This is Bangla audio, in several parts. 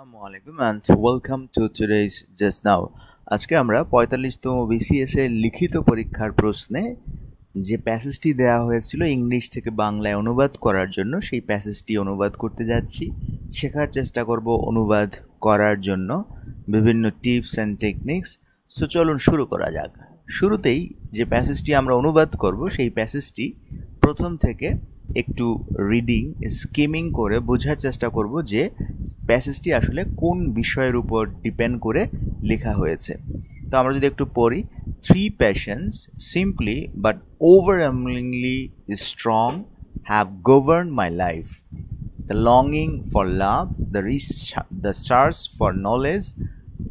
আসসালামু আলাইকুম and welcome to today's just now আজকে আমরা পঁয়তাল্লিশতম বিসিএস এর লিখিত পরীক্ষার প্রশ্নে যে প্যাসেজটি দেওয়া হয়েছিল ইংলিশ থেকে বাংলায় অনুবাদ করার জন্য সেই প্যাসেজটি অনুবাদ করতে যাচ্ছি শেখার চেষ্টা করব অনুবাদ করার জন্য বিভিন্ন টিপস অ্যান্ড টেকনিক্স সো চলুন শুরু করা যাক শুরুতেই যে প্যাসেজটি আমরা অনুবাদ করব সেই প্যাসেজটি প্রথম থেকে একটু রিডিং স্কিমিং করে বোঝার চেষ্টা করব যে প্যাসেজটি আসলে কোন বিষয়ের উপর ডিপেন্ড করে লেখা হয়েছে তো আমরা যদি একটু পড়ি three passions simply but overwhelmingly strong have govern my life the longing for love the reach the search for knowledge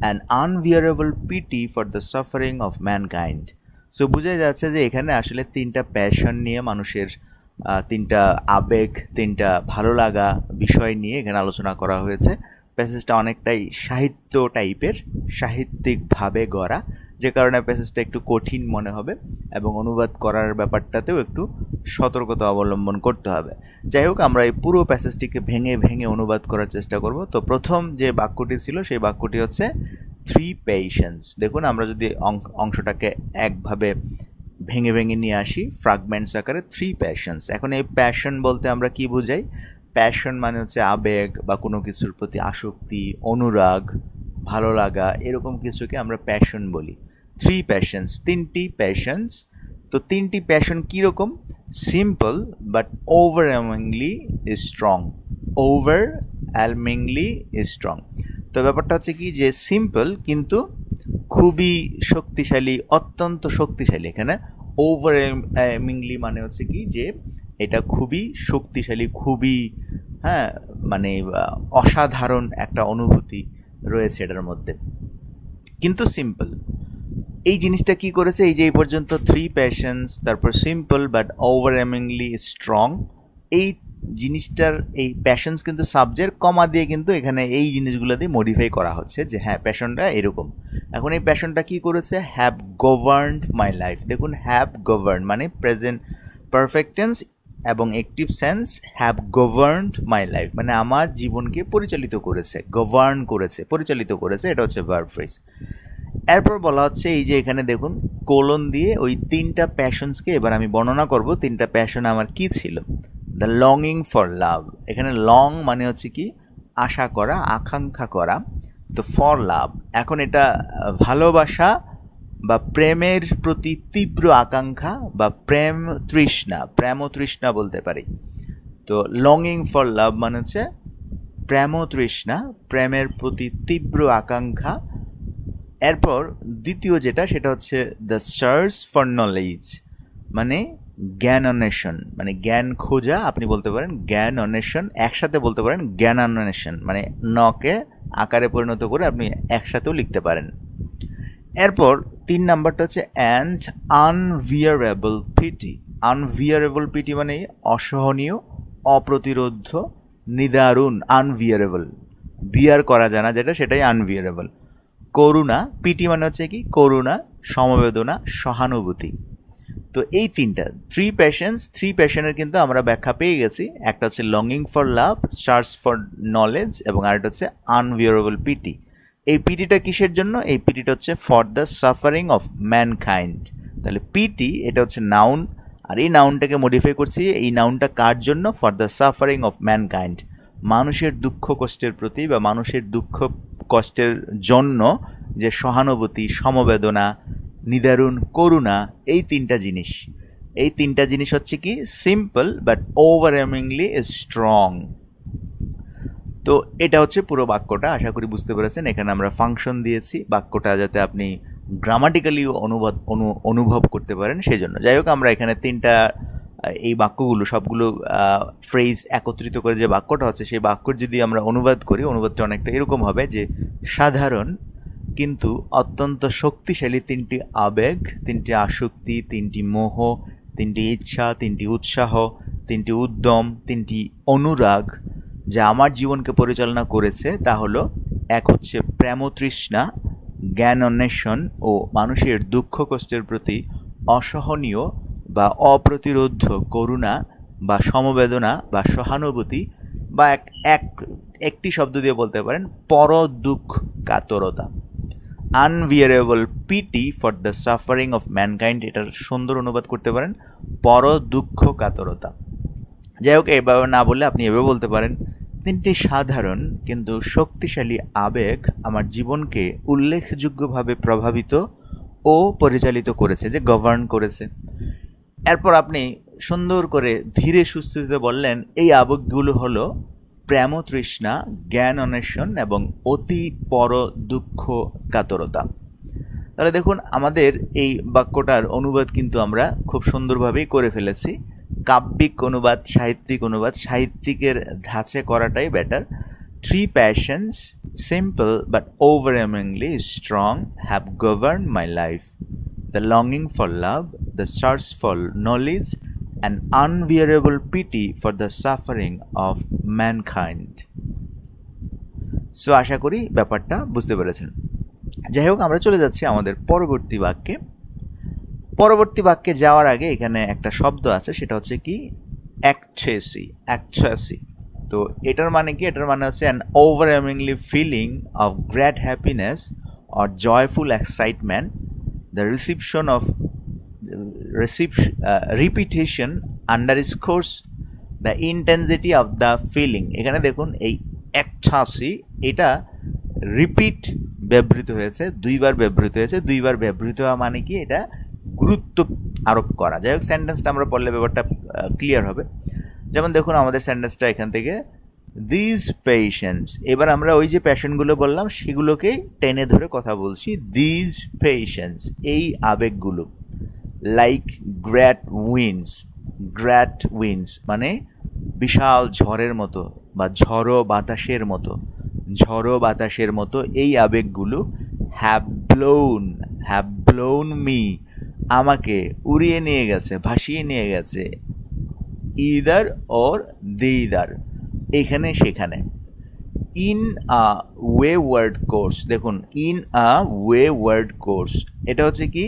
and unbearable pity for the suffering of mankind so বোঝা যাচ্ছে যে এখানে আসলে তিনটা প্যাশন নিয়ে মানুষের তিনটা আবেগ তিনটা ভালো লাগা বিষয় নিয়ে এখানে আলোচনা করা হয়েছে প্যাসেজটা অনেকটাই সাহিত্য টাইপের সাহিত্যিকভাবে গড়া যে কারণে প্যাসেজটা একটু কঠিন মনে হবে এবং অনুবাদ করার ব্যাপারটাতেও একটু সতর্কতা অবলম্বন করতে হবে যাই হোক আমরা এই পুরো প্যাসেজটিকে ভেঙে ভেঙে অনুবাদ করার চেষ্টা করব তো প্রথম যে বাক্যটি ছিল সেই বাক্যটি হচ্ছে থ্রি পেশেন্স দেখুন আমরা যদি অংশটাকে একভাবে ভেঙে ভেঙে নিয়ে আসি ফ্রাগমেন্টস আকারে থ্রি প্যাশনস এখন এই প্যাশন বলতে আমরা কি বোঝাই প্যাশন মানে হচ্ছে আবেগ বা কোনো কিছুর প্রতি আসক্তি অনুরাগ ভালো লাগা এরকম কিছুকে আমরা প্যাশন বলি থ্রি প্যাশনস তিনটি প্যাশনস তো তিনটি প্যাশন কীরকম simple but overwhelmingly strong overwhelmingly strong তো ব্যাপারটা হচ্ছে কি যে সিম্পল কিন্তু খুবই শক্তিশালী অত্যন্ত শক্তিশালী এখানে ওভার অ্যামিংলি মানে হচ্ছে কি যে এটা খুবই শক্তিশালী খুবই হ্যাঁ মানে অসাধারণ একটা অনুভূতি রয়েছে এটার মধ্যে কিন্তু সিম্পল এই জিনিসটা কি করেছে এই যে এই পর্যন্ত থ্রি প্যাশনস তারপর সিম্পল বাট ওভারমিংলি স্ট্রং এই জিনিসটার এই প্যাশনস কিন্তু সাবজেক্ট কমা দিয়ে কিন্তু এখানে এই জিনিসগুলো দিয়ে মডিফাই করা হচ্ছে যে হ্যাঁ প্যাশনটা এরকম এখন এই প্যাশনটা কি করেছে হ্যাভ গভার্ন মাই লাইফ দেখুন হ্যাভ গভার্ন মানে প্রেজেন্ট পারফেক্টেন্স এবং active sense have governed my life মানে আমার জীবনকে পরিচালিত করেছে গভার্ন করেছে পরিচালিত করেছে এটা হচ্ছে ভার্ব এরপর বলা হচ্ছে এই যে এখানে দেখুন কোলন দিয়ে ওই তিনটা প্যাশনসকে এবার আমি বর্ণনা করব তিনটা প্যাশন আমার কি ছিল দ্য লংইং ফর লাভ এখানে লং মানে হচ্ছে কি আশা করা আকাঙ্ক্ষা করা তো ফর লাভ এখন এটা ভালোবাসা বা প্রেমের প্রতি তীব্র আকাঙ্ক্ষা বা প্রেম তৃষ্ণা প্রেম তৃষ্ণা বলতে পারি তো লংইং ফর লাভ মানে হচ্ছে প্রেম তৃষ্ণা প্রেমের প্রতি তীব্র আকাঙ্ক্ষা এরপর দ্বিতীয় যেটা সেটা হচ্ছে দ্য সার্চ ফর নলেজ মানে জ্ঞান অন্বেষণ মানে জ্ঞান খোঁজা আপনি বলতে পারেন জ্ঞান অন্বেষণ একসাথে বলতে পারেন জ্ঞান অন্বেষণ মানে নকে আকারে পরিণত করে আপনি একসাথেও লিখতে পারেন এরপর তিন নাম্বারটা হচ্ছে and unbearable pity unbearable pity মানে অসহনীয় অপ্রতিরোধ নিদারুণ আনভিয়ারেবল বিয়ার করা যায় না যেটা সেটাই আনভিয়ারেবল করুণা পিটি মানে হচ্ছে কি করুণা সমবেদনা সহানুভূতি তো এই তিনটা থ্রি প্যাশনস থ্রি প্যাশনের কিন্তু আমরা ব্যাখ্যা পেয়ে গেছি একটা হচ্ছে longing for love search for knowledge এবং আরেকটা হচ্ছে আনভিয়ারেবল পিটি এই পিটিটা কিসের জন্য এই পিটিটা হচ্ছে for the suffering of kind তাহলে পিটি এটা হচ্ছে নাউন আর এই নাউনটাকে মডিফাই করছি এই নাউনটা কার জন্য for the suffering of mankind মানুষের দুঃখ কষ্টের প্রতি বা মানুষের দুঃখ কষ্টের জন্য যে সহানুভূতি সমবেদনা নিদারুণ করুণা এই তিনটা জিনিস এই তিনটা জিনিস হচ্ছে কি সিম্পল বাট ওভারএমিংলি স্ট্রং তো এটা হচ্ছে পুরো বাক্যটা আশা করি বুঝতে পেরেছেন এখানে আমরা ফাংশন দিয়েছি বাক্যটা যাতে আপনি গ্রামাটিক্যালিও অনুবাদ অনুভব করতে পারেন সেই জন্য যাই হোক আমরা এখানে তিনটা এই বাক্যগুলো সবগুলো ফ্রেজ একত্রিত করে যে বাক্যটা হচ্ছে সেই বাক্যর যদি আমরা অনুবাদ করি অনুবাদটা অনেকটা এরকম হবে যে সাধারণ কিন্তু অত্যন্ত শক্তিশালী তিনটি আবেগ তিনটি আসক্তি তিনটি মোহ তিনটি ইচ্ছা তিনটি উৎসাহ তিনটি উদ্যম তিনটি অনুরাগ যা আমার জীবনকে পরিচালনা করেছে তা হলো এক হচ্ছে প্রেমতৃষ্ণা জ্ঞান অন্বেষণ ও মানুষের দুঃখ কষ্টের প্রতি অসহনীয় বা অপ্রতিরোধ করুণা বা সমবেদনা বা সহানুভূতি বা এক এক একটি শব্দ দিয়ে বলতে পারেন পর দুঃখ কাতরতা unbearable pity for the suffering of mankind এটার সুন্দর অনুবাদ করতে পারেন পর দুঃখ কাতরতা যাই হোক এভাবে না বললে আপনি এভাবে বলতে পারেন তিনটি সাধারণ কিন্তু শক্তিশালী আবেগ আমার জীবনকে উল্লেখযোগ্যভাবে প্রভাবিত ও পরিচালিত করেছে যে গভর্ন করেছে এরপর আপনি সুন্দর করে ধীরে সুস্থিতে বললেন এই আবেগগুলো হলো প্রেম তৃষ্ণা জ্ঞান অন্বেষণ এবং অতি পর দুঃখ কাতরতা তাহলে দেখুন আমাদের এই বাক্যটার অনুবাদ কিন্তু আমরা খুব সুন্দরভাবেই করে ফেলেছি কাব্যিক অনুবাদ সাহিত্যিক অনুবাদ সাহিত্যিকের ধাঁচে করাটাই better three passions simple but overwhelmingly strong have govern my life the longing for love, the search for knowledge, and unbearable pity for the suffering of mankind. So আশা করি ব্যাপারটা বুঝতে পেরেছেন যাই হোক আমরা চলে যাচ্ছি আমাদের পরবর্তী বাক্যে পরবর্তী বাক্যে যাওয়ার আগে এখানে একটা শব্দ আছে সেটা হচ্ছে কি অ্যাকচেসি অ্যাকচেসি তো এটার মানে কি এটার মানে হচ্ছে an overwhelmingly feeling of great happiness or joyful excitement the reception of reception, uh, repetition underscores the intensity of the feeling এখানে দেখুন এই একছাশি এটা রিপিট ব্যবহৃত হয়েছে দুইবার ব্যবহৃত হয়েছে দুইবার ব্যবহৃত হওয়া মানে কি এটা গুরুত্ব আরোপ করা যাই হোক সেন্টেন্সটা আমরা পড়লে ব্যাপারটা ক্লিয়ার হবে যেমন দেখুন আমাদের সেন্টেন্সটা এখান থেকে দিজ পেশেন্টস এবার আমরা ওই যে প্যাশনগুলো বললাম সেগুলোকে টেনে ধরে কথা বলছি দিজ পেশেন্টস এই আবেগগুলো like great winds great winds মানে বিশাল ঝড়ের মতো বা ঝড়ো বাতাসের মতো ঝড়ো বাতাসের মতো এই আবেগগুলো have blown have blown me আমাকে উড়িয়ে নিয়ে গেছে ভাসিয়ে নিয়ে গেছে ইদার ওর দিদার এখানে সেখানে in a wayward course দেখুন in a wayward course এটা হচ্ছে কি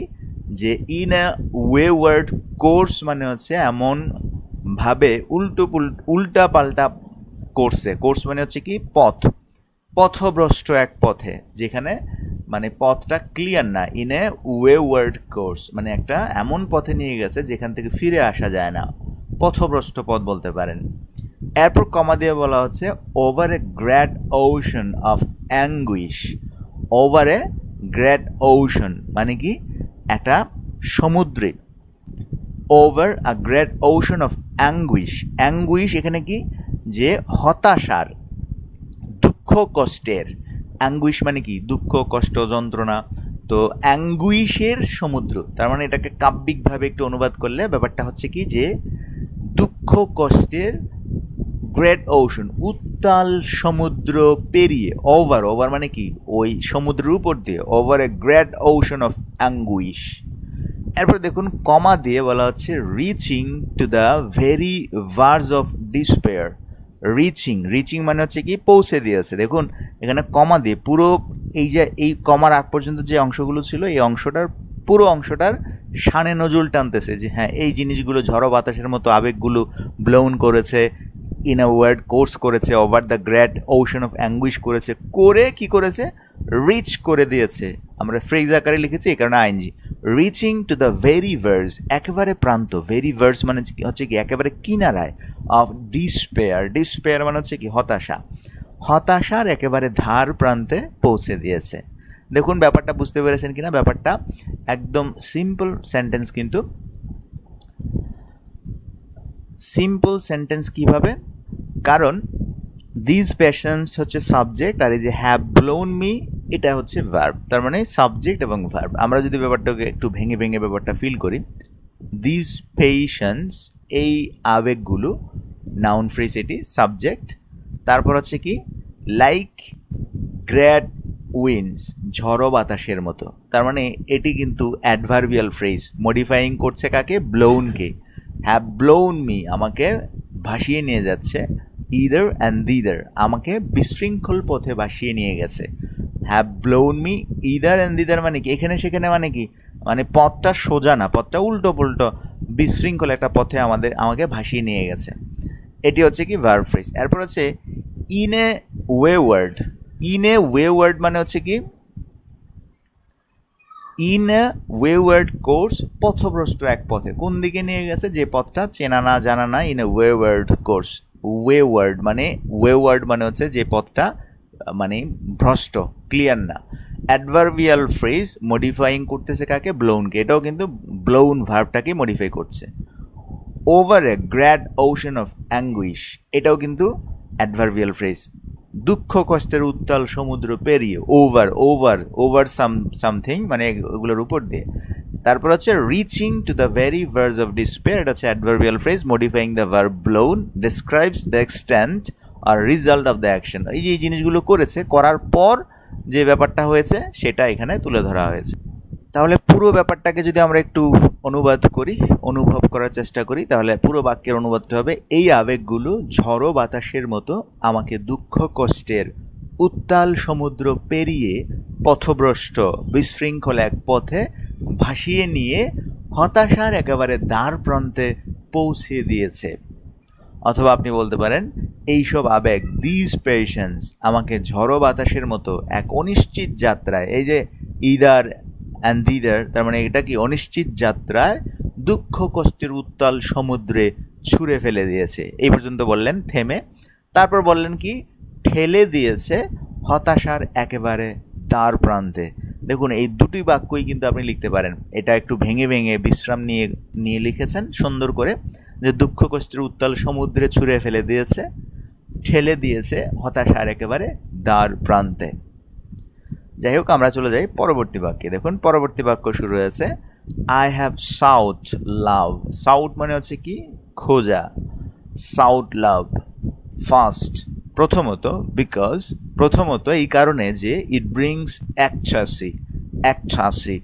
যে in a wayward course মানে হচ্ছে এমনভাবে উল্টো উল্টা পাল্টা কোর্সে কোর্স মানে হচ্ছে কি পথ পথভ্রষ্ট এক পথে যেখানে মানে পথটা ক্লিয়ার না in a wayward course মানে একটা এমন পথে নিয়ে গেছে যেখান থেকে ফিরে আসা যায় না পথভ্রষ্ট পথ বলতে পারেন এরপর কমা দিয়ে বলা হচ্ছে over a great ocean of anguish over a great ocean মানে কি একটা সমুদ্রে over a great ocean of anguish anguish এখানে কি যে হতাশার দুঃখ কষ্টের অ্যাঙ্গুইশ মানে কি দুঃখ কষ্ট যন্ত্রণা তো অ্যাঙ্গুইশের সমুদ্র তার মানে এটাকে কাব্যিকভাবে একটু অনুবাদ করলে ব্যাপারটা হচ্ছে কি যে দুঃখ কষ্টের গ্রেট ওশন উত্তাল সমুদ্র পেরিয়ে ওভার ওভার মানে কি ওই সমুদ্রের উপর দিয়ে over a great ocean of anguish এরপর দেখুন কমা দিয়ে বলা হচ্ছে reaching to the very verge of despair reaching reaching মানে হচ্ছে কি পৌঁছে দিয়েছে দেখুন এখানে কমা দিয়ে পুরো এই যে এই কমার আগ পর্যন্ত যে অংশগুলো ছিল এই অংশটার পুরো অংশটার সানে নজুল টানতেছে যে হ্যাঁ এই জিনিসগুলো ঝড়ো বাতাসের মতো আবেগগুলো ব্লোন করেছে ইন আ ওয়ার্ড কোর্স করেছে over the great ocean of anguish করেছে করে কি করেছে রিচ করে দিয়েছে আমরা ফ্রেজ আকারে লিখেছি এই কারণে আইনজি reaching to the very verge একেবারে প্রান্ত ভেরি ভার্স মানে হচ্ছে কি একেবারে কিনারায় অফ ডিসপেয়ার ডিসপেয়ার মানে হচ্ছে কি হতাশা হতাশার একেবারে ধার প্রান্তে পৌঁছে দিয়েছে দেখুন ব্যাপারটা বুঝতে পেরেছেন কিনা ব্যাপারটা একদম সিম্পল সেন্টেন্স কিন্তু সিম্পল সেন্টেন্স কিভাবে কারণ দিস প্যাশনস হচ্ছে সাবজেক্ট আর এই যে হ্যাভ ব্লোন মি এটা হচ্ছে ভার্ব তার মানে সাবজেক্ট এবং ভার্ব আমরা যদি ব্যাপারটাকে একটু ভেঙে ভেঙে ব্যাপারটা ফিল করি দিস পেশনস এই আবেগগুলো নাউন ফ্রেজ এটি সাবজেক্ট তারপর হচ্ছে কি লাইক গ্র্যাড উইন্স ঝড় বাতাসের মতো তার মানে এটি কিন্তু অ্যাডভার্বিয়াল ফ্রেজ মডিফাইং করছে কাকে ব্লোনকে হ্যাভ ব্লোন মি আমাকে ভাসিয়ে নিয়ে যাচ্ছে ইদার অ্যান্ড দিদার আমাকে বিশৃঙ্খল পথে ভাসিয়ে নিয়ে গেছে have blown me hither and thither মানে কি এখানে সেখানে মানে কি মানে পথটা সোজা না পথটা উল্টো পুল্টো বিশৃঙ্খল একটা পথে আমাদের আমাকে ভাসিয়ে নিয়ে গেছে এটি হচ্ছে কি ভার ফ্রেস এরপর হচ্ছে in a wayward in a wayward মানে হচ্ছে কি ইন ওয়েওয়ার্ড কোর্স পথভ্রষ্ট এক পথে কোন দিকে নিয়ে গেছে যে পথটা চেনা না জানা না ইন এ ওয়েওয়ার্ড কোর্স ওয়েওয়ার্ড মানে ওয়েওয়ার্ড মানে হচ্ছে যে পথটা মানে ভ্রষ্ট ক্লিয়ার না অ্যাডভার্বিয়াল ফ্রেজ মডিফাইং করতেছে কাকে ব্লোনকে এটাও কিন্তু ব্লোন ভার্বটাকে মডিফাই করছে over a great ocean of anguish এটাও কিন্তু অ্যাডভার্বিয়াল ফ্রেজ দুঃখ কষ্টের উত্তাল সমুদ্র পেরিয়ে over over over some something মানে এগুলোর উপর দিয়ে তারপর হচ্ছে reaching to the very verge of despair এটা হচ্ছে adverbial phrase modifying the verb blown describes the extent or result of the action এই যে এই জিনিসগুলো করেছে করার পর যে ব্যাপারটা হয়েছে সেটা এখানে তুলে ধরা হয়েছে তাহলে পুরো ব্যাপারটাকে যদি আমরা একটু অনুবাদ করি অনুভব করার চেষ্টা করি তাহলে পুরো বাক্যের অনুবাদটা হবে এই আবেগগুলো ঝড়ো বাতাসের মতো আমাকে দুঃখ কষ্টের উত্তাল সমুদ্র পেরিয়ে পথভ্রষ্ট বিশৃঙ্খল এক পথে ভাসিয়ে নিয়ে হতাশার একেবারে দ্বার প্রান্তে পৌঁছে দিয়েছে অথবা আপনি বলতে পারেন এইসব আবেগ দিজ পেশেন্স আমাকে ঝড়ো বাতাসের মতো এক অনিশ্চিত যাত্রায় এই যে ইদার অ্যান্ড দিদার তার মানে এটা কি অনিশ্চিত যাত্রায় দুঃখ কষ্টের উত্তাল সমুদ্রে ছুঁড়ে ফেলে দিয়েছে এই পর্যন্ত বললেন থেমে তারপর বললেন কি ঠেলে দিয়েছে হতাশার একেবারে দ্বার প্রান্তে দেখুন এই দুটি বাক্যই কিন্তু আপনি লিখতে পারেন এটা একটু ভেঙে ভেঙে বিশ্রাম নিয়ে নিয়ে লিখেছেন সুন্দর করে যে দুঃখ কষ্টের উত্তাল সমুদ্রে ছুঁড়ে ফেলে দিয়েছে ঠেলে দিয়েছে হতাশার একেবারে দ্বার প্রান্তে যাই হোক আমরা চলে যাই পরবর্তী বাক্যে দেখুন পরবর্তী বাক্য শুরু হয়েছে I have sought love sought মানে হচ্ছে কি খোঁজা সাউথ লাভ ফার্স্ট প্রথমত বিকজ প্রথমত এই কারণে যে ইট ব্রিংস এক একছাসি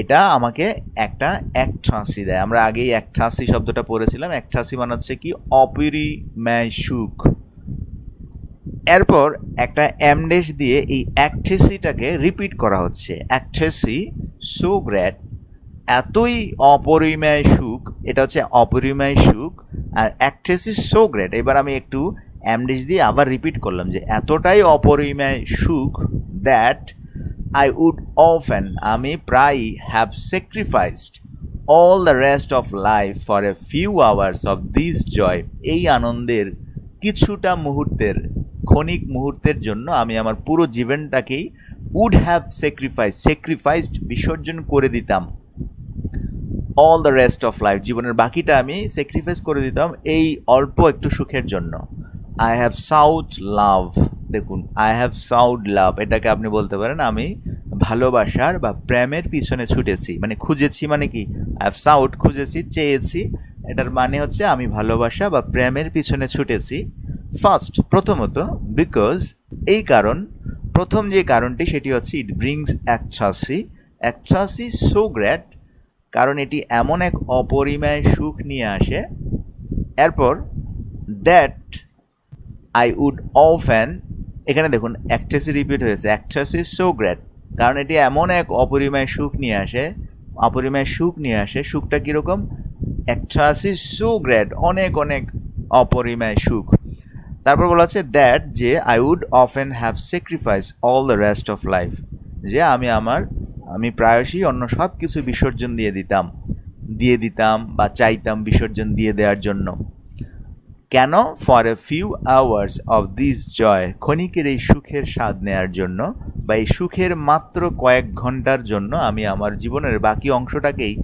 এটা আমাকে একটা একঠাঁসি দেয় আমরা আগেই একঠাঁসি শব্দটা পড়েছিলাম একঠাঁসি মানে হচ্ছে কি অপরিমেয় সুখ এরপর একটা অ্যামডেশ দিয়ে এই অ্যাকঠেসিটাকে রিপিট করা হচ্ছে অ্যাকঠেসি সো গ্র্যাট এতই অপরিমেয় সুখ এটা হচ্ছে অপরিমেয় সুখ আর অ্যাকঠেসি সো গ্রেট এবার আমি একটু অ্যামডেশ দিয়ে আবার রিপিট করলাম যে এতটাই অপরিমেয় সুখ দ্যাট আই উড অফেন আমি প্রায়ই have sacrificed all the rest of life for a few hours of this joy এই আনন্দের কিছুটা মুহূর্তের ক্ষণিক মুহূর্তের জন্য আমি আমার পুরো জীবনটাকেই উড হ্যাভ স্যাক্রিফাইস স্যাক্রিফাইসড বিসর্জন করে দিতাম all the rest of life জীবনের বাকিটা আমি স্যাক্রিফাইস করে দিতাম এই অল্প একটু সুখের জন্য আই হ্যাভ সাউথ লাভ দেখুন আই হ্যাভ সাউড লাভ এটাকে আপনি বলতে পারেন আমি ভালোবাসার বা প্রেমের পিছনে ছুটেছি মানে খুঁজেছি মানে কি আই হ্যাভ সাউড খুঁজেছি চেয়েছি এটার মানে হচ্ছে আমি ভালোবাসা বা প্রেমের পিছনে ছুটেছি ফার্স্ট প্রথমত বিকজ এই কারণ প্রথম যে কারণটি সেটি হচ্ছে ইট ব্রিংস একছাসি একছাসি সো গ্র্যাট কারণ এটি এমন এক অপরিমেয় সুখ নিয়ে আসে এরপর দ্যাট আই উড অ্যান এখানে দেখুন অ্যাক্ট্রেসি রিপিট হয়েছে অ্যাক্ট্রেসি সো গ্র্যাট কারণ এটি এমন এক অপরিমেয় সুখ নিয়ে আসে অপরিমেয় সুখ নিয়ে আসে সুখটা কীরকম অ্যাক্ট্রাসি সো গ্র্যাট অনেক অনেক অপরিমেয় সুখ তারপর বলা হচ্ছে দ্যাট যে I would often have sacrifice all the rest of life যে আমি আমার আমি প্রায়শই অন্য সব কিছু বিসর্জন দিয়ে দিতাম দিয়ে দিতাম বা চাইতাম বিসর্জন দিয়ে দেওয়ার জন্য কেন for a few hours of this joy ক্ষণিকের এই সুখের স্বাদ নেয়ার জন্য বা এই সুখের মাত্র কয়েক ঘন্টার জন্য আমি আমার জীবনের বাকি অংশটাকেই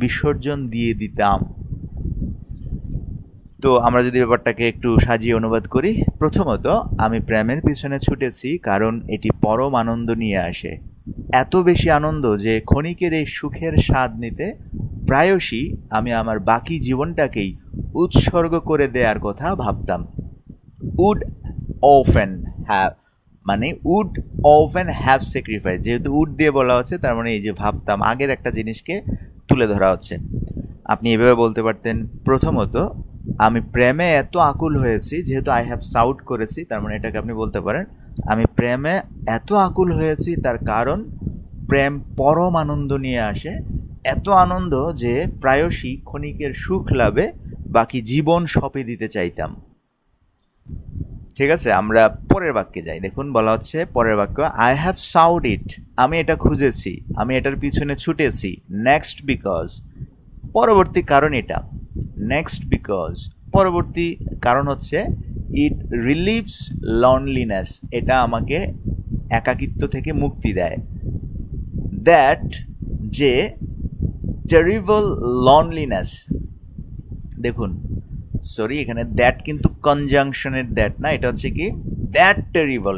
বিসর্জন দিয়ে দিতাম তো আমরা যদি ব্যাপারটাকে একটু সাজিয়ে অনুবাদ করি প্রথমত আমি প্রেমের পিছনে ছুটেছি কারণ এটি পরম আনন্দ নিয়ে আসে এত বেশি আনন্দ যে ক্ষণিকের এই সুখের স্বাদ নিতে প্রায়শই আমি আমার বাকি জীবনটাকেই উৎসর্গ করে দেওয়ার কথা ভাবতাম উড অফেন হ্যাভ মানে উড অফেন হ্যাভ স্যাক্রিফাইস যেহেতু উড দিয়ে বলা হচ্ছে তার মানে এই যে ভাবতাম আগের একটা জিনিসকে তুলে ধরা হচ্ছে আপনি এভাবে বলতে পারতেন প্রথমত আমি প্রেমে এত আকুল হয়েছি যেহেতু আই হ্যাভ সাউট করেছি তার মানে এটাকে আপনি বলতে পারেন আমি প্রেমে এত আকুল হয়েছি তার কারণ প্রেম পরম আনন্দ নিয়ে আসে এত আনন্দ যে প্রায়শই ক্ষণিকের সুখ লাভে বাকি জীবন সপে দিতে চাইতাম ঠিক আছে আমরা পরের বাক্যে যাই দেখুন বলা হচ্ছে পরের বাক্য আই হ্যাভ সাউড ইট আমি এটা খুঁজেছি আমি এটার পিছনে ছুটেছি নেক্সট বিকজ পরবর্তী কারণ এটা নেক্সট বিকজ পরবর্তী কারণ হচ্ছে ইট রিলিভস লনলিনেস এটা আমাকে একাকিত্ব থেকে মুক্তি দেয় দ্যাট যে টেরিবল লনলিনেস দেখুন সরি এখানে দ্যাট কিন্তু কনজাংশনের দ্যাট না এটা হচ্ছে কি দ্যাট টেরিবল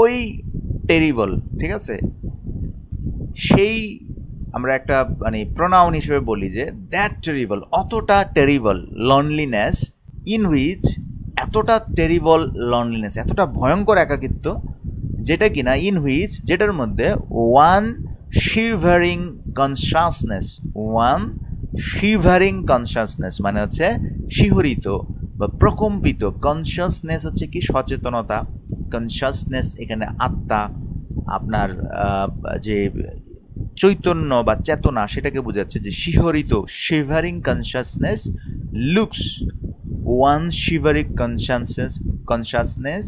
ওই টেরিবল ঠিক আছে সেই আমরা একটা মানে প্রোনাউন হিসেবে বলি যে দ্যাট টেরিবল অতটা টেরিবল লনলিনেস ইন হুইচ এতটা টেরিবল লনলিনেস এতটা ভয়ঙ্কর একাকিত্ব যেটা কি না ইন হুইচ যেটার মধ্যে one shivering consciousness one shivering consciousness মানে হচ্ছে শিহরিত বা প্রকম্পিত কনসাসনেস হচ্ছে কি সচেতনতা কনসাসনেস এখানে আত্মা আপনার যে চৈতন্য বা চেতনা সেটাকে বোঝাচ্ছে যে শিহরিত shivering consciousness looks one shivering consciousness consciousness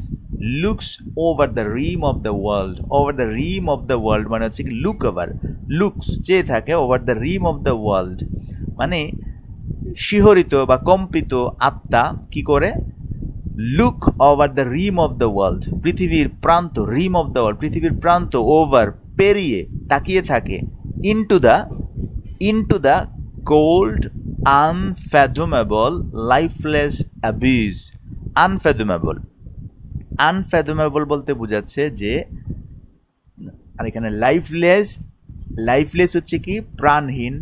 looks over the rim of the world over the rim of the world মানে হচ্ছে কি লুক ওভার লুকস চেয়ে থাকে over the rim of the world মানে শিহরিত বা কম্পিত আত্মা কি করে look over the rim of the world পৃথিবীর প্রান্ত রিম অফ দ্য ওয়ার্ল্ড পৃথিবীর প্রান্ত ওভার পেরিয়ে তাকিয়ে থাকে into the into the cold unfathomable lifeless abyss unfathomable unfathomable বলতে বোঝাচ্ছে যে আর এখানে লাইফলেস লাইফলেস হচ্ছে কি প্রাণহীন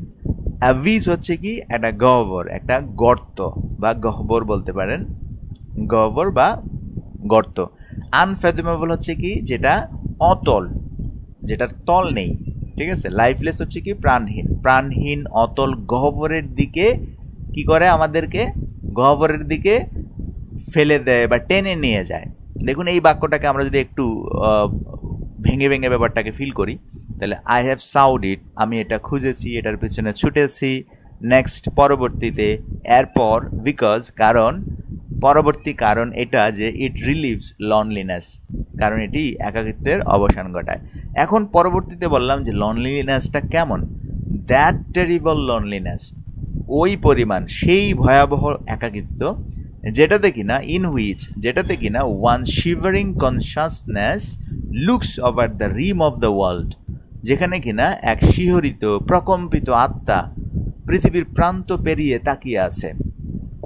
অ্যাবিজ হচ্ছে কি একটা গহ্বর একটা গর্ত বা গহ্বর বলতে পারেন গহ্বর বা গর্ত আনফ্যাদুমেবল হচ্ছে কি যেটা অতল যেটার তল নেই ঠিক আছে লাইফলেস হচ্ছে কি প্রাণহীন প্রাণহীন অতল গহ্বরের দিকে কি করে আমাদেরকে গহ্বরের দিকে ফেলে দেয় বা টেনে নিয়ে যায় দেখুন এই বাক্যটাকে আমরা যদি একটু ভেঙে ভেঙে ব্যাপারটাকে ফিল করি তাহলে আই হ্যাভ সাউড ইট আমি এটা খুঁজেছি এটার পিছনে ছুটেছি নেক্সট পরবর্তীতে এরপর বিকজ কারণ পরবর্তী কারণ এটা যে ইট রিলিভস লনলিনেস কারণ এটি একাকিত্বের অবসান ঘটায় এখন পরবর্তীতে বললাম যে লনলিনেসটা কেমন দ্যাট টেরিবল লনলিনেস ওই পরিমাণ সেই ভয়াবহ একাকিত্ব যেটাতে কিনা ইন হুইচ যেটাতে কিনা one shivering consciousness looks over the rim of the world যেখানে কিনা এক শিহরিত প্রকম্পিত আত্মা পৃথিবীর প্রান্ত পেরিয়ে তাকিয়ে আছে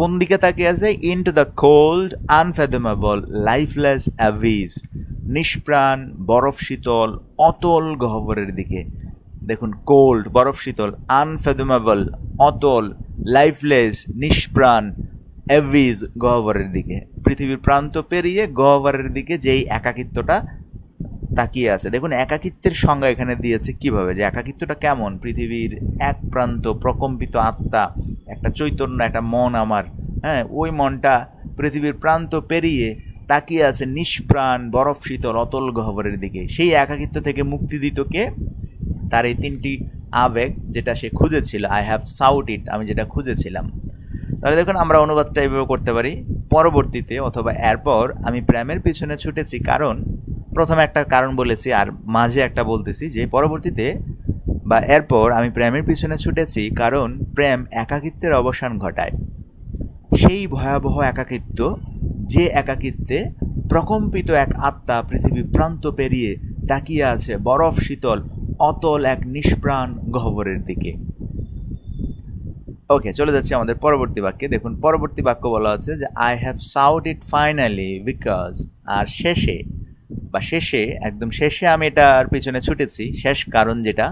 কোন দিকে তাকিয়ে আছে into the cold unfathomable lifeless abyss নিষ্প্রাণ বরফ শীতল অতল গহ্বরের দিকে দেখুন কোল্ড বরফ শীতল আনফেদমেবল অতল লাইফলেস নিষ্প্রাণ অ্যাভিজ গহ্বরের দিকে পৃথিবীর প্রান্ত পেরিয়ে গহ্বরের দিকে যেই একাকিত্বটা তাকিয়ে আছে দেখুন একাকিত্বের সংজ্ঞা এখানে দিয়েছে কিভাবে যে একাকিত্বটা কেমন পৃথিবীর এক প্রান্ত প্রকম্পিত আত্মা একটা চৈতন্য একটা মন আমার হ্যাঁ ওই মনটা পৃথিবীর প্রান্ত পেরিয়ে তাকিয়ে আছে নিষ্প্রাণ বরফ শীতল অতল গহ্বরের দিকে সেই একাকিত্ব থেকে মুক্তি দিত কে তার এই তিনটি আবেগ যেটা সে খুঁজেছিল আই হ্যাভ সাউট ইট আমি যেটা খুঁজেছিলাম তাহলে দেখুন আমরা অনুবাদটা এভাবে করতে পারি পরবর্তীতে অথবা এরপর আমি প্রেমের পিছনে ছুটেছি কারণ প্রথমে একটা কারণ বলেছি আর মাঝে একটা বলতেছি যে পরবর্তীতে বা এরপর আমি প্রেমের পিছনে ছুটেছি কারণ প্রেম একাকিত্বের অবসান ঘটায় সেই ভয়াবহ একাকিত্ব যে একাকিত্বে প্রকম্পিত এক আত্মা পৃথিবী প্রান্ত পেরিয়ে তাকিয়ে আছে বরফ শীতল অতল এক নিষ্প্রাণ গহ্বরের দিকে ওকে চলে যাচ্ছি আমাদের পরবর্তী বাক্যে দেখুন পরবর্তী বাক্য বলা হচ্ছে যে I have sought it finally because আর শেষে বা শেষে একদম শেষে আমি এটার পিছনে ছুটেছি শেষ কারণ যেটা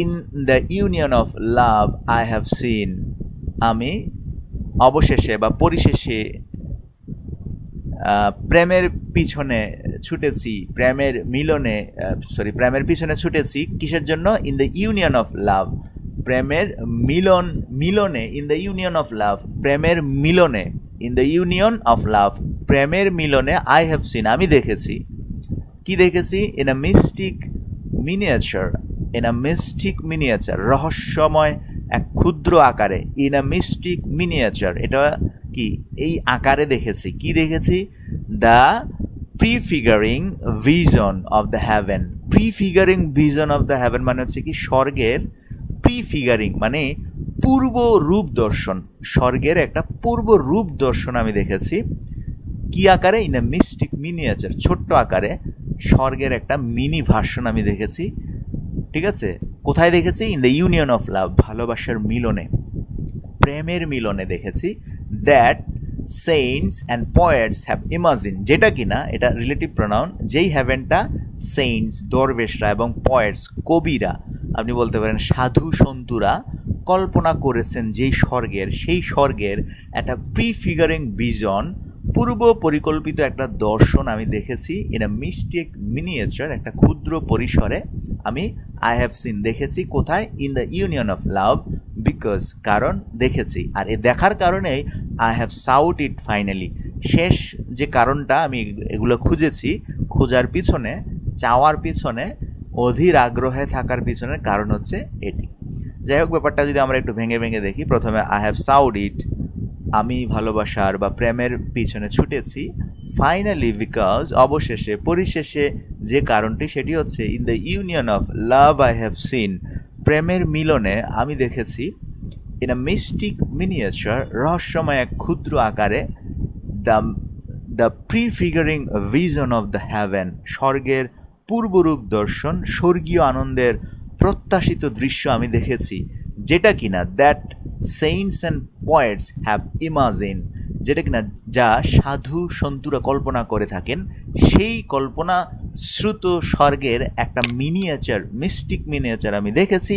in the union of love I have seen আমি অবশেষে বা পরিশেষে প্রেমের পিছনে ছুটেছি প্রেমের মিলনে সরি প্রেমের পিছনে ছুটেছি কিসের জন্য in the union of love প্রেমের মিলন মিলনে in the union of love প্রেমের মিলনে in the union of love প্রেমের মিলনে আই হ্যাভ সিন আমি দেখেছি কি দেখেছি in a mystic miniature in a mystic miniature রহস্যময় এক ক্ষুদ্র আকারে ইন আ মিস্টিক মিনিয়েচার এটা কি এই আকারে দেখেছি কি দেখেছি the prefiguring vision of the heaven prefiguring vision of the heaven মানে হচ্ছে কি স্বর্গের প্রিফিগারিং মানে পূর্ব রূপ দর্শন স্বর্গের একটা পূর্ব রূপ দর্শন আমি দেখেছি কি আকারে ইন এ মিস্টিক মিনিয়েচার ছোট্ট আকারে স্বর্গের একটা মিনি ভার্সন আমি দেখেছি ঠিক আছে কোথায় দেখেছি in the union of love ভালোবাসার মিলনে প্রেমের মিলনে দেখেছি that saints and poets have imagine যেটা কি না এটা রিলেটিভ প্রোনাউন যেই হ্যাভেনটা সেইন্টস দরবেশরা এবং পয়েটস কবিরা আপনি বলতে পারেন সাধু সন্তুরা কল্পনা করেছেন যেই স্বর্গের সেই স্বর্গের একটা প্রিফিগারিং ভিজন পূর্ব পরিকল্পিত একটা দর্শন আমি দেখেছি ইন আ মিস্টেক মিনিয়েচার একটা ক্ষুদ্র পরিসরে আমি আই হ্যাভ সিন দেখেছি কোথায় in the union of love because কারণ দেখেছি আর এ দেখার কারণেই I have sought it finally শেষ যে কারণটা আমি এগুলো খুঁজেছি খোঁজার পিছনে চাওয়ার পিছনে অধীর আগ্রহে থাকার পিছনের কারণ হচ্ছে এটি যাই হোক ব্যাপারটা যদি আমরা একটু ভেঙে ভেঙে দেখি প্রথমে আই হ্যাভ সাউড ইট আমি ভালোবাসার বা প্রেমের পিছনে ছুটেছি ফাইনালি বিকজ অবশেষে পরিশেষে যে কারণটি সেটি হচ্ছে in the union of love I have seen প্রেমের মিলনে আমি দেখেছি ইন আ মিস্টিক মিনিয়েচার রহস্যময় এক ক্ষুদ্র আকারে the the prefiguring vision of the heaven স্বর্গের পূর্বরূপ দর্শন স্বর্গীয় আনন্দের প্রত্যাশিত দৃশ্য আমি দেখেছি যেটা কিনা that saints and poets have imagine যেটা কিনা যা সাধু সন্তুরা কল্পনা করে থাকেন সেই কল্পনা শ্রুত স্বর্গের একটা মিনিয়েচার মিস্টিক মিনিয়েচার আমি দেখেছি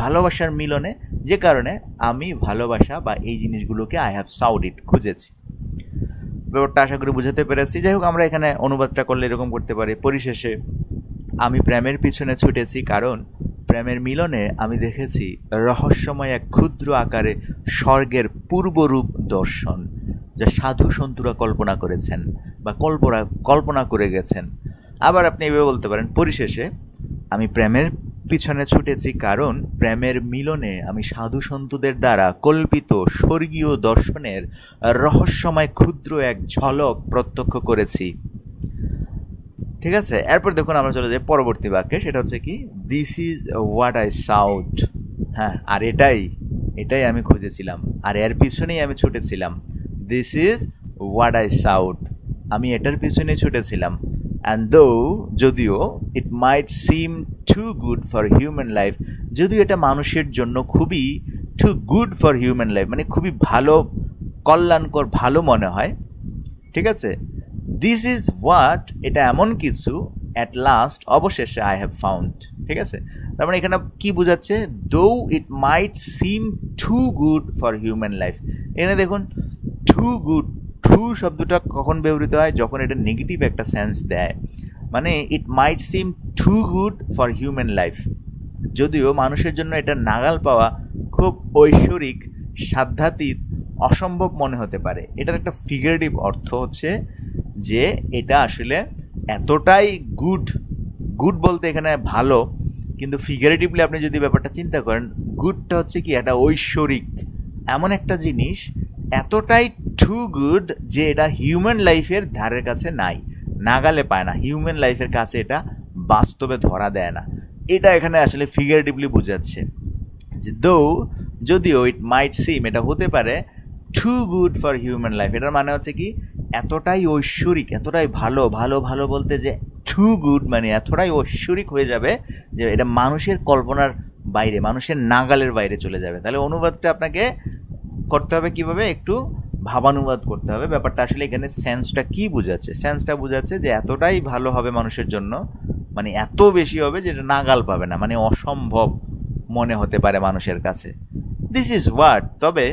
ভালোবাসার মিলনে যে কারণে আমি ভালোবাসা বা এই জিনিসগুলোকে আই হ্যাভ সাউড ইট খুঁজেছি ব্যাপারটা আশা করি বুঝাতে পেরেছি যাই হোক আমরা এখানে অনুবাদটা করলে এরকম করতে পারি পরিশেষে আমি প্রেমের পিছনে ছুটেছি কারণ প্রেমের মিলনে আমি দেখেছি রহস্যময় এক ক্ষুদ্র আকারে স্বর্গের পূর্বরূপ দর্শন যা সাধু সন্তুরা কল্পনা করেছেন বা কল্পনা কল্পনা করে গেছেন আবার আপনি এভাবে বলতে পারেন পরিশেষে আমি প্রেমের পিছনে ছুটেছি কারণ প্রেমের মিলনে আমি সাধু সন্তুদের দ্বারা কল্পিত স্বর্গীয় দর্শনের রহস্যময় ক্ষুদ্র এক ঝলক প্রত্যক্ষ করেছি ঠিক আছে এরপর দেখুন আমরা চলে যাই পরবর্তী বাক্যে সেটা হচ্ছে কি this is what I sought হ্যাঁ আর এটাই এটাই আমি খুঁজেছিলাম আর এর পিছনেই আমি ছুটেছিলাম this is what I sought আমি এটার পিছনেই ছুটেছিলাম অ্যান্ড দো যদিও it might seem too good for human life যদিও এটা মানুষের জন্য খুবই too good for human life মানে খুবই ভালো কল্যাণকর ভালো মনে হয় ঠিক আছে দিস ইজ হোয়াট এটা এমন কিছু অ্যাট লাস্ট অবশেষে আই হ্যাভ ফাউন্ড ঠিক আছে তার মানে এখানে কি বোঝাচ্ছে though it might seem too good for human life এখানে দেখুন টু গুড টু শব্দটা কখন ব্যবহৃত হয় যখন এটা নেগেটিভ একটা সেন্স দেয় মানে it might seem too good for human life যদিও মানুষের জন্য এটা নাগাল পাওয়া খুব ঐশ্বরিক সাধ্যাতীত অসম্ভব মনে হতে পারে এটার একটা ফিগারেটিভ অর্থ হচ্ছে যে এটা আসলে এতটাই গুড গুড বলতে এখানে ভালো কিন্তু ফিগারেটিভলি আপনি যদি ব্যাপারটা চিন্তা করেন গুডটা হচ্ছে কি এটা ঐশ্বরিক এমন একটা জিনিস এতটাই টু গুড যে এটা হিউম্যান লাইফের ধারের কাছে নাই নাগালে পায় না হিউম্যান লাইফের কাছে এটা বাস্তবে ধরা দেয় না এটা এখানে আসলে ফিগারেটিভলি বোঝাচ্ছে যে দৌ যদিও ইট মাইট সিম এটা হতে পারে too good for human life এটার মানে হচ্ছে কি এতটাই ঐশ্বরিক এতটাই ভালো ভালো ভালো বলতে যে টু গুড মানে এতটাই ঐশ্বরিক হয়ে যাবে যে এটা মানুষের কল্পনার বাইরে মানুষের নাগালের বাইরে চলে যাবে তাহলে অনুবাদটা আপনাকে করতে হবে কিভাবে একটু ভাবানুবাদ করতে হবে ব্যাপারটা আসলে এখানে সেন্সটা কি বোঝাচ্ছে সেন্সটা বোঝাচ্ছে যে এতটাই ভালো হবে মানুষের জন্য মানে এত বেশি হবে যেটা নাগাল পাবে না মানে অসম্ভব মনে হতে পারে মানুষের কাছে দিস ইজ হোয়াট তবে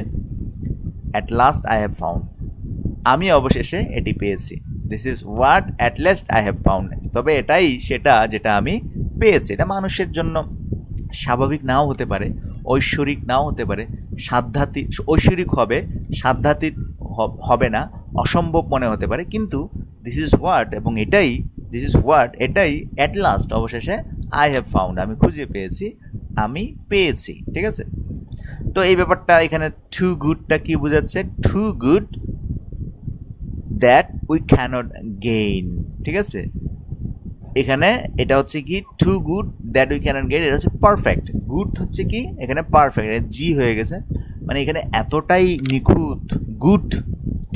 at last I have found আমি অবশেষে এটি পেয়েছি this is what at least I have found তবে এটাই সেটা যেটা আমি পেয়েছি এটা মানুষের জন্য স্বাভাবিক নাও হতে পারে ঐশ্বরিক নাও হতে পারে সাধ্যাতি ঐশ্বরিক হবে সাধ্যাতিক হবে না অসম্ভব মনে হতে পারে কিন্তু দিস ইজ হোয়াট এবং এটাই দিস ইজ হোয়াট এটাই অ্যাট লাস্ট অবশেষে আই হ্যাভ ফাউন্ড আমি খুঁজে পেয়েছি আমি পেয়েছি ঠিক আছে তো এই ব্যাপারটা এখানে টু গুডটা কী বোঝাচ্ছে too good that we can't gain ঠিক আছে এখানে এটা হচ্ছে কি too good that we can't gain এটা হচ্ছে পারফেক্ট গুড হচ্ছে কি এখানে পারফেক্ট এটা জি হয়ে গেছে মানে এখানে এতটাই নিখুঁত গুড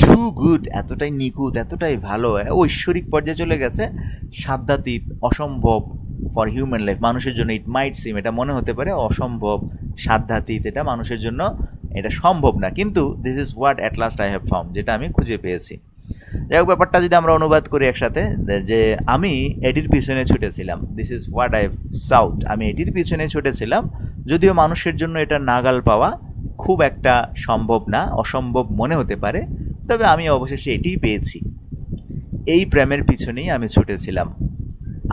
টু গুড এতটাই নিখুঁত এতটাই ভালো ঐশ্বরিক পর্যায়ে চলে গেছে সাধ্যাতীত অসম্ভব ফর হিউম্যান লাইফ মানুষের জন্য ইট মাইট সিম এটা মনে হতে পারে অসম্ভব সাধ্যাতীত এটা মানুষের জন্য এটা সম্ভব না কিন্তু this is what at last I have ফর্ম যেটা আমি খুঁজে পেয়েছি যাই হোক ব্যাপারটা যদি আমরা অনুবাদ করি একসাথে যে আমি এটির পিছনে ছুটেছিলাম this is what I sought আমি এটির পিছনে ছুটেছিলাম যদিও মানুষের জন্য এটা নাগাল পাওয়া খুব একটা সম্ভব না অসম্ভব মনে হতে পারে তবে আমি অবশেষে এটিই পেয়েছি এই প্রেমের পিছনেই আমি ছুটেছিলাম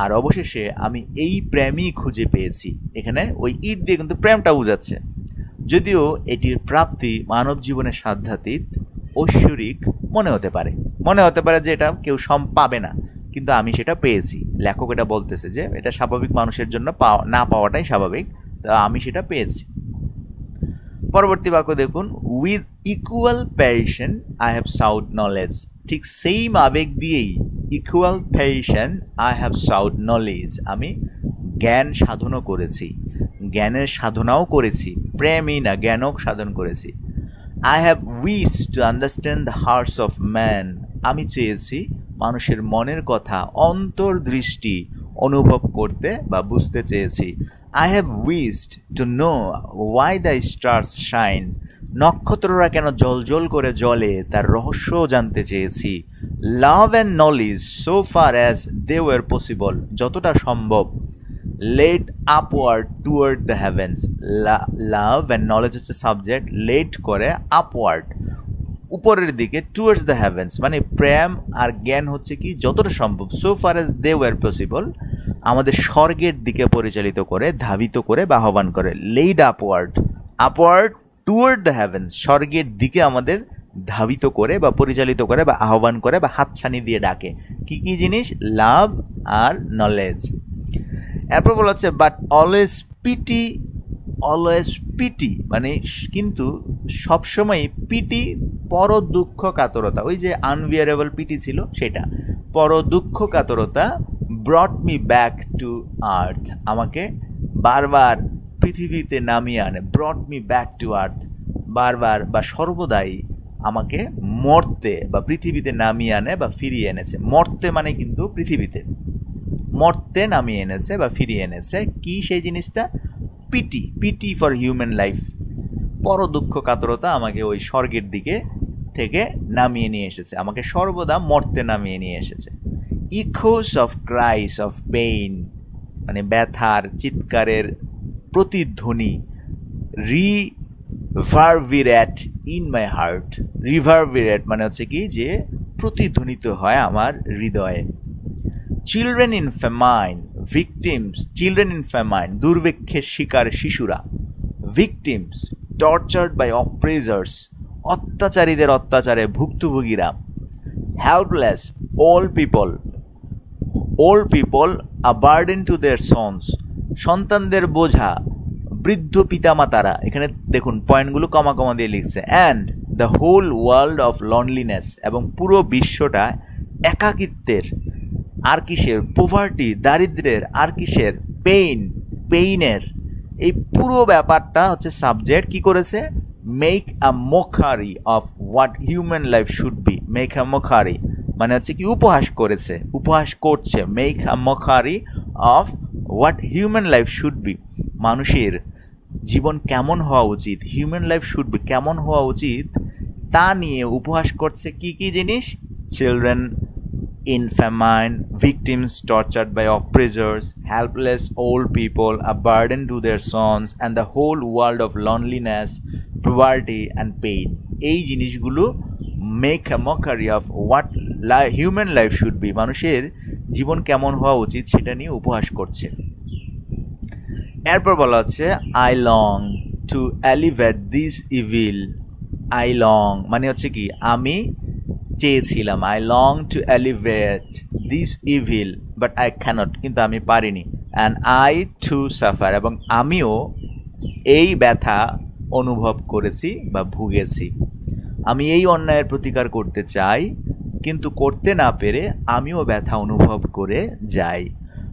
আর অবশেষে আমি এই প্রেমই খুঁজে পেয়েছি এখানে ওই ইট দিয়ে কিন্তু প্রেমটা বুঝাচ্ছে যদিও এটির প্রাপ্তি মানব জীবনের সাধ্যাতীত ঐশ্বরিক মনে হতে পারে মনে হতে পারে যে এটা কেউ সম পাবে না কিন্তু আমি সেটা পেয়েছি লেখক এটা বলতেছে যে এটা স্বাভাবিক মানুষের জন্য পাওয়া না পাওয়াটাই স্বাভাবিক তা আমি সেটা পেয়েছি পরবর্তী বাক্য দেখুন with equal passion I have sought knowledge ঠিক সেম আবেগ দিয়েই equal passion I have sought knowledge আমি জ্ঞান সাধনও করেছি জ্ঞানের সাধনাও করেছি প্রেমই না জ্ঞানও সাধন করেছি I have wished to understand the hearts of man আমি চেয়েছি মানুষের মনের কথা অন্তর্দৃষ্টি অনুভব করতে বা বুঝতে চেয়েছি I have wished to know why the stars shine নক্ষত্ররা কেন জলজল করে জলে তার রহস্য জানতে চেয়েছি love and knowledge so far as they were possible যতটা সম্ভব led upward toward the heavens love and knowledge হচ্ছে সাবজেক্ট লেট করে আপওয়ার্ড উপরের দিকে টুয়ার্ডস দ্য হ্যাভেন্স মানে প্রেম আর জ্ঞান হচ্ছে কি যতটা সম্ভব so far as they were possible আমাদের স্বর্গের দিকে পরিচালিত করে ধাবিত করে বা আহ্বান করে led upward upward toward the heavens স্বর্গের দিকে আমাদের ধাবিত করে বা পরিচালিত করে বা আহ্বান করে বা হাতছানি দিয়ে ডাকে কি কি জিনিস লাভ আর নলেজ এরপর বলা হচ্ছে but always pity always pity মানে কিন্তু সবসময় পিটি পর দুঃখ কাতরতা ওই যে আনবিয়ারেবল পিটি ছিল সেটা পর দুঃখ কাতরতা brought me back to earth আমাকে বারবার পৃথিবীতে নামিয়ে আনে brought me back to earth বারবার বা সর্বদাই আমাকে মরতে বা পৃথিবীতে নামিয়ে আনে বা ফিরিয়ে এনেছে মরতে মানে কিন্তু পৃথিবীতে মরতে নামিয়ে এনেছে বা ফিরিয়ে এনেছে কি সেই জিনিসটা pity pity for human life পর দুঃখ কাতরতা আমাকে ওই স্বর্গের দিকে থেকে নামিয়ে নিয়ে এসেছে আমাকে সর্বদা মর্তে নামিয়ে নিয়ে এসেছে echoes of cries of pain মানে ব্যথার চিৎকারের প্রতিধ্বনি রি ইন মাই হার্ট রিভার্ভিরেট মানে হচ্ছে কি যে প্রতিধ্বনিত হয় আমার হৃদয়ে children in famine victims children in famine দুর্ভিক্ষের শিকার শিশুরা ভিকটিমস টর্চার্ড বাই অপ্রেজার্স অত্যাচারীদের অত্যাচারে ভুক্তভোগীরা helpless old people old people a burden to their sons সন্তানদের বোঝা বৃদ্ধ পিতামাতারা এখানে দেখুন পয়েন্টগুলো কমা কমা দিয়ে লিখছে and the whole world of loneliness এবং পুরো বিশ্বটা একাকিত্বের আর কিসের পোভার্টি দারিদ্রের আর কিসের পেইন পেইনের এই পুরো ব্যাপারটা হচ্ছে সাবজেক্ট কি করেছে make a mockery of what human life should be make a mockery মানে হচ্ছে কি উপহাস করেছে উপহাস করছে make a mockery of what human life should be মানুষের জীবন কেমন হওয়া উচিত হিউম্যান লাইফ শুড বি কেমন হওয়া উচিত তা নিয়ে উপহাস করছে কি কি জিনিস children in famine, victims tortured by oppressors, helpless old people, a burden to their sons, and the whole world of loneliness, poverty, and pain. এই জিনিসগুলো make a mockery of what human life should be মানুষের জীবন কেমন হওয়া উচিত সেটা নিয়ে উপহাস করছে এরপর বলা হচ্ছে I long to alleviate this evil I long মানে হচ্ছে কি আমি চেয়েছিলাম I long to alleviate this evil but I can't কিন্তু আমি পারিনি অ্যান্ড আই টু সাফার এবং আমিও এই ব্যথা অনুভব করেছি বা ভুগেছি আমি এই অন্যায়ের প্রতিকার করতে চাই কিন্তু করতে না পেরে আমিও ব্যথা অনুভব করে যাই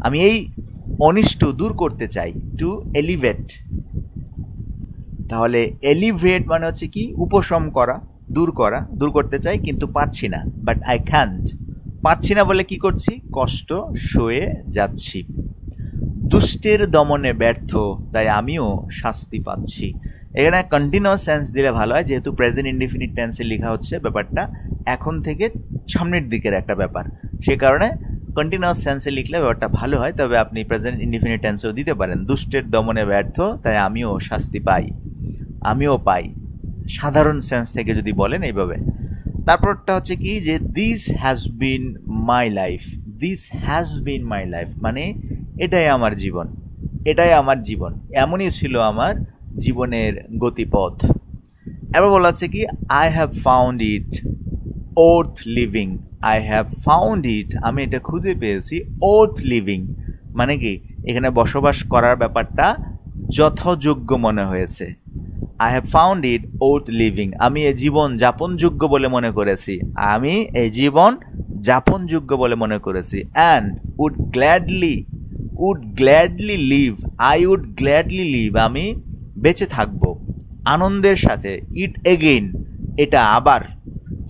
আমি এই অনিষ্ট দূর করতে চাই টু এলিভেট তাহলে এলিভেট মানে হচ্ছে কি উপশম করা দূর করা দূর করতে চাই কিন্তু পাচ্ছি না বাট আই ক্যান্ট পাচ্ছি না বলে কি করছি কষ্ট সয়ে যাচ্ছি দুষ্টের দমনে ব্যর্থ তাই আমিও শাস্তি পাচ্ছি এখানে কন্টিনিউয়াস সেন্স দিলে ভালো হয় যেহেতু প্রেজেন্ট ইনডিফিনিট টেন্সে লেখা হচ্ছে ব্যাপারটা এখন থেকে সামনের দিকের একটা ব্যাপার সে কারণে কন্টিনিউয়াস সেন্সে লিখলে ব্যাপারটা ভালো হয় তবে আপনি প্রেজেন্ট ইনডিফিনিট টেন্সেও দিতে পারেন দুষ্টের দমনে ব্যর্থ তাই আমিও শাস্তি পাই আমিও পাই সাধারণ সেন্স থেকে যদি বলেন এইভাবে তারপরটা হচ্ছে কি যে this has been my life this has been my life মানে এটাই আমার জীবন এটাই আমার জীবন এমনই ছিল আমার জীবনের গতিপথ এবার বলা আছে কি I have found it worth living I have found it আমি এটা খুঁজে পেয়েছি ওর্থ লিভিং মানে কি এখানে বসবাস করার ব্যাপারটা যথাযোগ্য মনে হয়েছে I have found it worth living আমি এ জীবন যাপনযোগ্য বলে মনে করেছি আমি এ জীবন যাপনযোগ্য বলে মনে করেছি and would gladly would gladly live I would gladly live আমি বেঁচে থাকব আনন্দের সাথে ইট এগেইন এটা আবার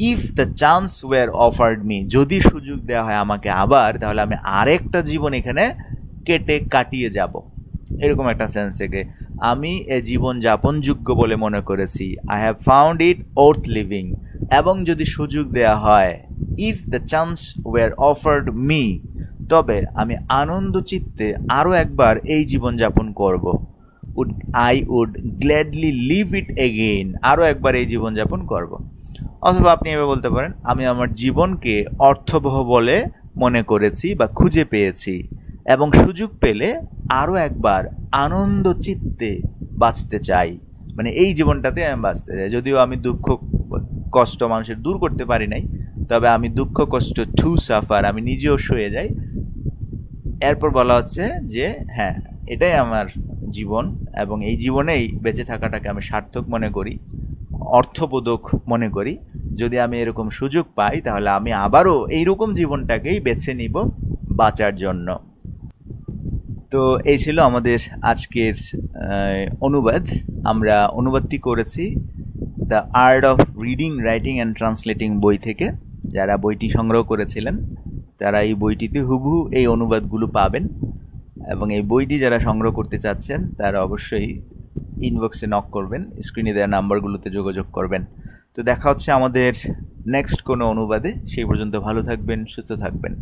if the chance were offered me যদি সুযোগ দেওয়া হয় আমাকে আবার তাহলে আমি আরেকটা জীবন এখানে কেটে কাটিয়ে যাব এরকম একটা সেন্স থেকে আমি এ জীবন যাপনযোগ্য বলে মনে করেছি I have found it worth living এবং যদি সুযোগ দেয়া হয় if the chance were offered me তবে আমি আনন্দ চিত্তে আরও একবার এই জীবনযাপন করব would I would gladly live it again আরও একবার এই জীবনযাপন করব অথবা আপনি এভাবে বলতে পারেন আমি আমার জীবনকে অর্থবহ বলে মনে করেছি বা খুঁজে পেয়েছি এবং সুযোগ পেলে আরও একবার আনন্দ চিত্তে বাঁচতে চাই মানে এই জীবনটাতে আমি বাঁচতে চাই যদিও আমি দুঃখ কষ্ট মানুষের দূর করতে পারি নাই তবে আমি দুঃখ কষ্ট টু সাফার আমি নিজেও সয়ে যাই এরপর বলা হচ্ছে যে হ্যাঁ এটাই আমার জীবন এবং এই জীবনেই বেঁচে থাকাটাকে আমি সার্থক মনে করি অর্থবোধক মনে করি যদি আমি এরকম সুযোগ পাই তাহলে আমি আবারও এইরকম জীবনটাকেই বেছে নিব বাঁচার জন্য তো এই ছিল আমাদের আজকের অনুবাদ আমরা অনুবাদটি করেছি the art of reading writing and translating বই থেকে যারা বইটি সংগ্রহ করেছিলেন তারা এই বইটিতে হুবহু এই অনুবাদগুলো পাবেন এবং এই বইটি যারা সংগ্রহ করতে চাচ্ছেন তারা অবশ্যই ইনবক্সে নক করবেন স্ক্রিনে দেওয়া নাম্বারগুলোতে যোগাযোগ করবেন তো দেখা হচ্ছে আমাদের নেক্সট কোনো অনুবাদে সেই পর্যন্ত ভালো থাকবেন সুস্থ থাকবেন